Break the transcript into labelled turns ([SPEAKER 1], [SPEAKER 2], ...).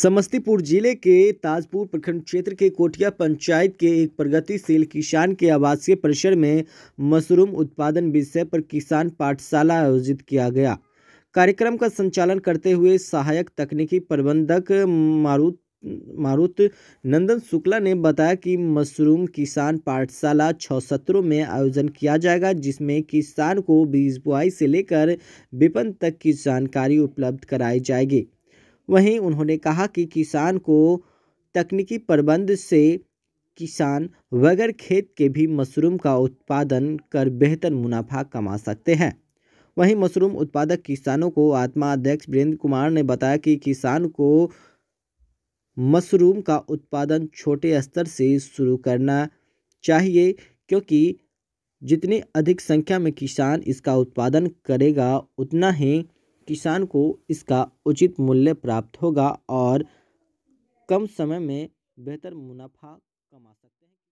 [SPEAKER 1] समस्तीपुर जिले के ताजपुर प्रखंड क्षेत्र के कोटिया पंचायत के एक प्रगतिशील किसान के आवासीय परिसर में मशरूम उत्पादन विषय पर किसान पाठशाला आयोजित किया गया कार्यक्रम का संचालन करते हुए सहायक तकनीकी प्रबंधक मारुत मारुत नंदन शुक्ला ने बताया कि मशरूम किसान पाठशाला छः सत्रों में आयोजन किया जाएगा जिसमें किसान को बीज बुआई से लेकर विपन्न तक की जानकारी उपलब्ध कराई जाएगी वहीं उन्होंने कहा कि किसान को तकनीकी प्रबंध से किसान बगैर खेत के भी मशरूम का उत्पादन कर बेहतर मुनाफा कमा सकते हैं वहीं मशरूम उत्पादक किसानों को आत्मा अध्यक्ष वीरेंद्र कुमार ने बताया कि किसान को मशरूम का उत्पादन छोटे स्तर से शुरू करना चाहिए क्योंकि जितनी अधिक संख्या में किसान इसका उत्पादन करेगा उतना ही किसान को इसका उचित मूल्य प्राप्त होगा और कम समय में बेहतर मुनाफा कमा सकते हैं